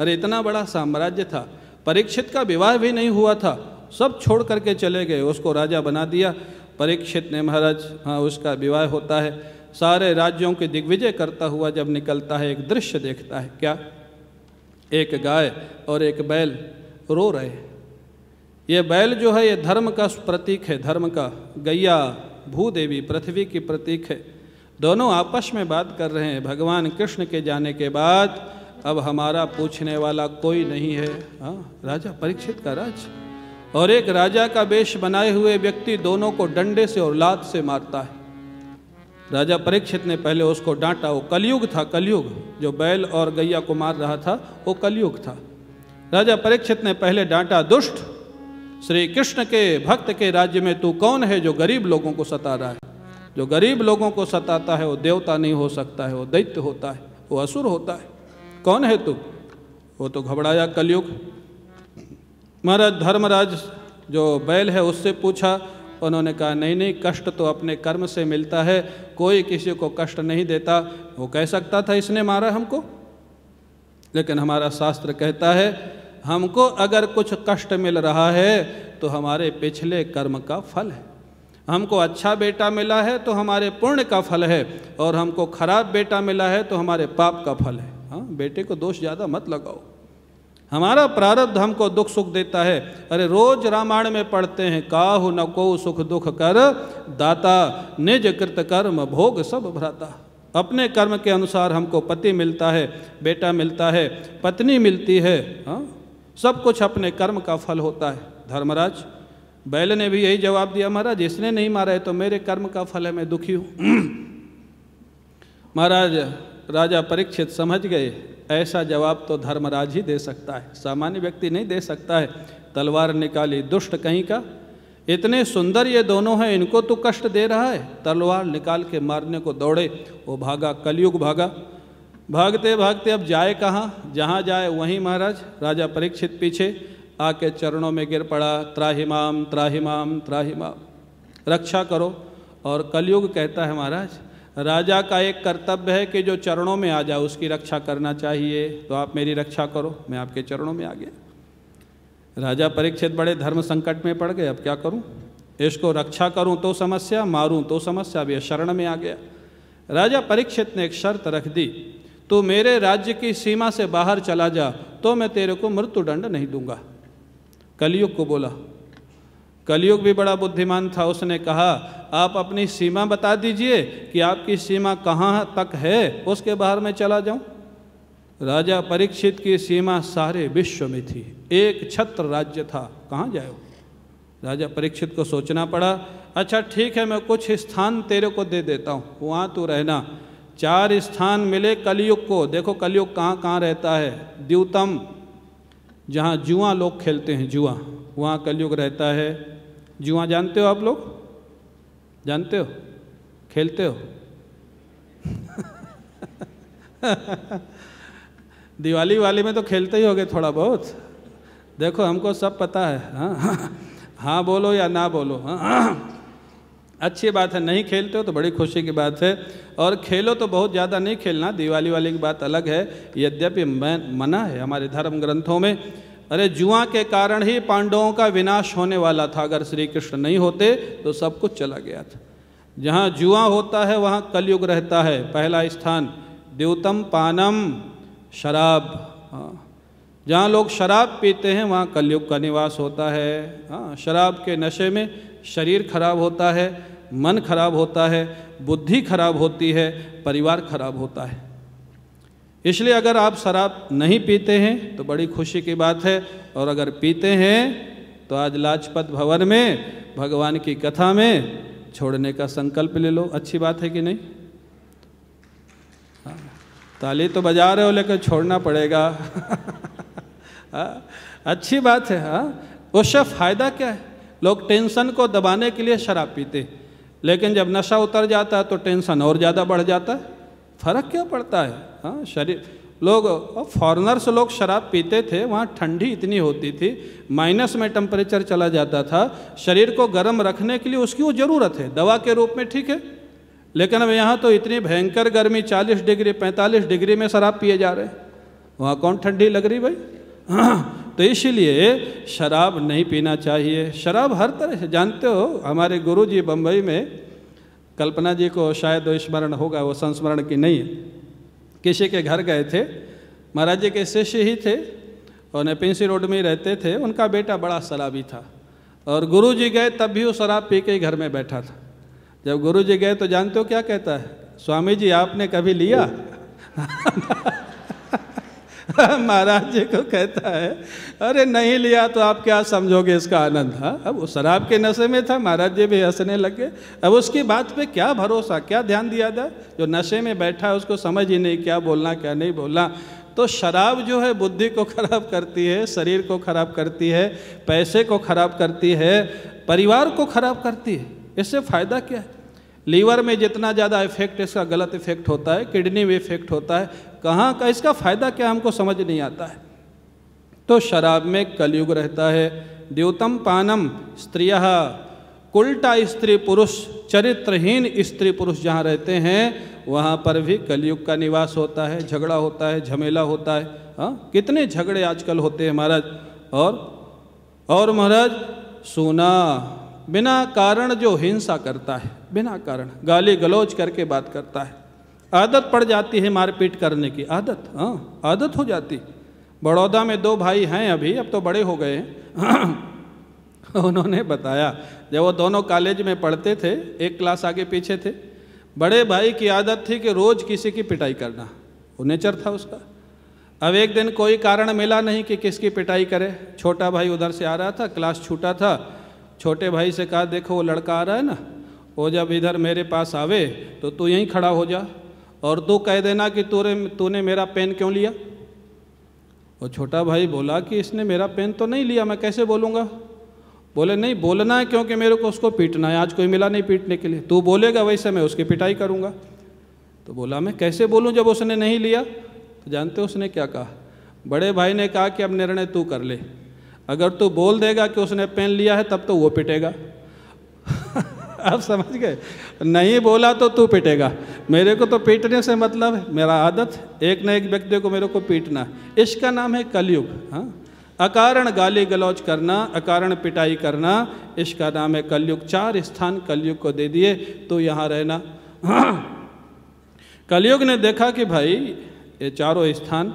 अरे इतना बड़ा साम्राज्य था परीक्षित का विवाह भी नहीं हुआ था सब छोड़ करके चले गए उसको राजा बना दिया परीक्षित ने महाराज हाँ उसका विवाह होता है सारे राज्यों के दिग्विजय करता हुआ जब निकलता है एक दृश्य देखता है क्या एक गाय और एक बैल रो रहे ये बैल जो है ये धर्म का प्रतीक है धर्म का गैया भूदेवी पृथ्वी की प्रतीक है दोनों आपस में बात कर रहे हैं भगवान कृष्ण के जाने के बाद अब हमारा पूछने वाला कोई नहीं है आ, हाँ, राजा परीक्षित का राज और एक राजा का वेश बनाए हुए व्यक्ति दोनों को डंडे से और लात से मारता है राजा परीक्षित ने पहले उसको डांटा वो कलयुग था कलयुग जो बैल और गैया को मार रहा था वो कलयुग था राजा परीक्षित ने पहले डांटा दुष्ट श्री कृष्ण के भक्त के राज्य में तू कौन है जो गरीब लोगों को सता रहा है जो गरीब लोगों को सताता है वो देवता नहीं हो सकता है वो दैत्य होता है वो असुर होता है कौन है तू वो तो घबराया कलयुग महाराज धर्मराज जो बैल है उससे पूछा उन्होंने कहा नहीं नहीं कष्ट तो अपने कर्म से मिलता है कोई किसी को कष्ट नहीं देता वो कह सकता था इसने मारा हमको लेकिन हमारा शास्त्र कहता है हमको अगर कुछ कष्ट मिल रहा है तो हमारे पिछले कर्म का फल है हमको अच्छा बेटा मिला है तो हमारे पुण्य का फल है और हमको खराब बेटा मिला है तो हमारे पाप का फल है हाँ बेटे को दोष ज़्यादा मत लगाओ हमारा प्रारब्ध हमको दुख सुख देता है अरे रोज रामायण में पढ़ते हैं काहु न को सुख दुख कर दाता निज कृत कर्म भोग सब भ्राता अपने कर्म के अनुसार हमको पति मिलता है बेटा मिलता है पत्नी मिलती है हाँ सब कुछ अपने कर्म का फल होता है धर्मराज बैल ने भी यही जवाब दिया महाराज इसने नहीं मारा है तो मेरे कर्म का फल है मैं दुखी हूँ महाराज राजा परीक्षित समझ गए ऐसा जवाब तो धर्मराज ही दे सकता है सामान्य व्यक्ति नहीं दे सकता है तलवार निकाली दुष्ट कहीं का इतने सुंदर ये दोनों हैं इनको तो कष्ट दे रहा है तलवार निकाल के मारने को दौड़े वो भागा कलयुग भागा भागते भागते अब जाए कहाँ जहाँ जाए वहीं महाराज राजा परीक्षित पीछे आके चरणों में गिर पड़ा त्राहिमाम त्राहिमाम त्राहिमाम रक्षा करो और कलयुग कहता है महाराज राजा का एक कर्तव्य है कि जो चरणों में आ जाए उसकी रक्षा करना चाहिए तो आप मेरी रक्षा करो मैं आपके चरणों में आ गया राजा परीक्षित बड़े धर्म संकट में पड़ गए अब क्या करूं इसको रक्षा करूं तो समस्या मारूं तो समस्या अब यह शरण में आ गया राजा परीक्षित ने एक शर्त रख दी तू मेरे राज्य की सीमा से बाहर चला जा तो मैं तेरे को मृत्युदंड नहीं दूंगा कलयुग को बोला कलयुग भी बड़ा बुद्धिमान था उसने कहा आप अपनी सीमा बता दीजिए कि आपकी सीमा कहाँ तक है उसके बाहर मैं चला जाऊं राजा परीक्षित की सीमा सारे विश्व में थी एक छत्र राज्य था कहाँ जाओ राजा परीक्षित को सोचना पड़ा अच्छा ठीक है मैं कुछ स्थान तेरे को दे देता हूँ वहाँ तू रहना चार स्थान मिले कलयुग को देखो कलयुग कहाँ कहाँ रहता है द्यूतम जहाँ जुआ लोग खेलते हैं जुआ वहाँ कलयुग रहता है जुआ जानते हो आप लोग जानते हो खेलते हो दिवाली वाले में तो खेलते ही होगे थोड़ा बहुत देखो हमको सब पता है हाँ हाँ, हाँ, हाँ बोलो या ना बोलो हाँ, हाँ। अच्छी बात है नहीं खेलते हो तो बड़ी खुशी की बात है और खेलो तो बहुत ज़्यादा नहीं खेलना दिवाली वाली की बात अलग है यद्यपि मना है हमारे धर्म ग्रंथों में अरे जुआ के कारण ही पांडवों का विनाश होने वाला था अगर श्री कृष्ण नहीं होते तो सब कुछ चला गया था जहाँ जुआ होता है वहाँ कलयुग रहता है पहला स्थान द्योतम पानम शराब हाँ। जहाँ लोग शराब पीते हैं वहाँ कलयुग का निवास होता है हाँ शराब के नशे में शरीर खराब होता है मन खराब होता है बुद्धि खराब होती है परिवार खराब होता है इसलिए अगर आप शराब नहीं पीते हैं तो बड़ी खुशी की बात है और अगर पीते हैं तो आज लाजपत भवन में भगवान की कथा में छोड़ने का संकल्प ले लो अच्छी बात है कि नहीं हाँ, ताली तो बजा रहे हो लेकिन छोड़ना पड़ेगा हाँ, अच्छी बात है हाँ उससे फ़ायदा क्या है लोग टेंशन को दबाने के लिए शराब पीते लेकिन जब नशा उतर जाता है तो टेंशन और ज़्यादा बढ़ जाता है फ़र्क क्या पड़ता है हाँ शरीर लोग फॉरनर्स लोग शराब पीते थे वहाँ ठंडी इतनी होती थी माइनस में टेम्परेचर चला जाता था शरीर को गर्म रखने के लिए उसकी वो ज़रूरत है दवा के रूप में ठीक है लेकिन अब यहाँ तो इतनी भयंकर गर्मी 40 डिग्री 45 डिग्री में शराब पिए जा रहे हैं वहाँ कौन ठंडी लग रही भाई तो इसलिए शराब नहीं पीना चाहिए शराब हर तरह से जानते हो हमारे गुरु जी बम्बई में कल्पना जी को शायद वो स्मरण होगा वो संस्मरण की नहीं है किसी के घर गए थे महाराज जी के शिष्य ही थे और नेपेंसी रोड में ही रहते थे उनका बेटा बड़ा शराबी था और गुरु जी गए तब भी वो शराब पी के ही घर में बैठा था जब गुरु जी गए तो जानते हो क्या कहता है स्वामी जी आपने कभी लिया महाराज जी को कहता है अरे नहीं लिया तो आप क्या समझोगे इसका आनंद था हाँ? अब वो शराब के नशे में था महाराज जी भी हंसने लग गए अब उसकी बात पे क्या भरोसा क्या ध्यान दिया जाए जो नशे में बैठा है उसको समझ ही नहीं क्या बोलना क्या नहीं बोलना तो शराब जो है बुद्धि को खराब करती है शरीर को खराब करती है पैसे को खराब करती है परिवार को खराब करती है इससे फ़ायदा क्या है लीवर में जितना ज़्यादा इफेक्ट इसका गलत इफेक्ट होता है किडनी में इफेक्ट होता है कहाँ का इसका फ़ायदा क्या हमको समझ नहीं आता है तो शराब में कलयुग रहता है द्योतम पानम स्त्रिय उल्टा स्त्री पुरुष चरित्रहीन स्त्री पुरुष जहाँ रहते हैं वहाँ पर भी कलयुग का निवास होता है झगड़ा होता है झमेला होता है हाँ कितने झगड़े आजकल होते हैं महाराज और और महाराज सोना बिना कारण जो हिंसा करता है बिना कारण गाली गलौज करके बात करता है आदत पड़ जाती है मारपीट करने की आदत हाँ आदत हो जाती बड़ौदा में दो भाई हैं अभी अब तो बड़े हो गए हैं उन्होंने बताया जब वो दोनों कॉलेज में पढ़ते थे एक क्लास आगे पीछे थे बड़े भाई की आदत थी कि रोज़ किसी की पिटाई करना वो नेचर था उसका अब एक दिन कोई कारण मिला नहीं कि किसकी पिटाई करे छोटा भाई उधर से आ रहा था क्लास छूटा था छोटे भाई से कहा देखो वो लड़का आ रहा है ना वो जब इधर मेरे पास आवे तो तू यहीं खड़ा हो जा और तू कह देना कि तूरे तूने मेरा पेन क्यों लिया और छोटा भाई बोला कि इसने मेरा पेन तो नहीं लिया मैं कैसे बोलूँगा बोले नहीं बोलना है क्योंकि मेरे को उसको पीटना है आज कोई मिला नहीं पीटने के लिए तू बोलेगा वैसे मैं उसकी पिटाई करूँगा तो बोला मैं कैसे बोलूँ जब उसने नहीं लिया तो जानते उसने क्या कहा बड़े भाई ने कहा कि अब निर्णय तू कर ले अगर तू बोल देगा कि उसने पेन लिया है तब तो वो पिटेगा आप समझ गए नहीं बोला तो तू पिटेगा मेरे को तो पीटने से मतलब है मेरा आदत एक न एक व्यक्ति को मेरे को पीटना इसका नाम है कलयुग हाँ अकारण गाली गलौज करना अकारण पिटाई करना इसका नाम है कलयुग चार स्थान कलयुग को दे दिए तो यहाँ रहना कलयुग ने देखा कि भाई ये चारों स्थान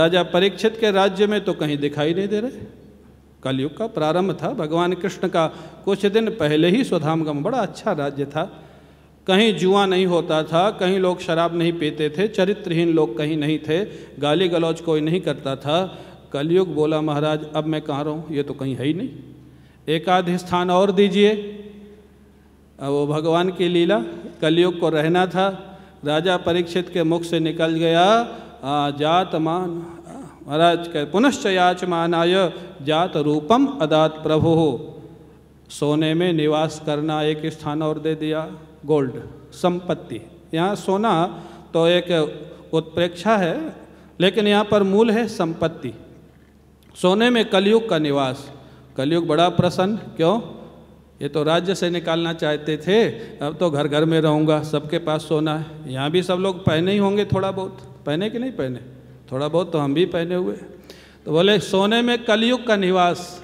राजा परीक्षित के राज्य में तो कहीं दिखाई नहीं दे रहे कलयुग का प्रारंभ था भगवान कृष्ण का कुछ दिन पहले ही स्वधाम बड़ा अच्छा राज्य था कहीं जुआ नहीं होता था कहीं लोग शराब नहीं पीते थे चरित्रहीन लोग कहीं नहीं थे गाली गलौज कोई नहीं करता था कलयुग बोला महाराज अब मैं कहाँ रहूँ ये तो कहीं है ही नहीं एकाधि स्थान और दीजिए वो भगवान की लीला कलयुग को रहना था राजा परीक्षित के मुख से निकल गया आ जातमान महाराज कह पुनश्च याचमानाय जात रूपम अदात प्रभु सोने में निवास करना एक स्थान और दे दिया गोल्ड संपत्ति यहाँ सोना तो एक उत्प्रेक्षा है लेकिन यहाँ पर मूल है संपत्ति सोने में कलयुग का निवास कलयुग बड़ा प्रसन्न क्यों ये तो राज्य से निकालना चाहते थे अब तो घर घर में रहूँगा सबके पास सोना है यहाँ भी सब लोग पहने ही होंगे थोड़ा बहुत पहने कि नहीं पहने थोड़ा बहुत तो हम भी पहने हुए तो बोले सोने में कलयुग का निवास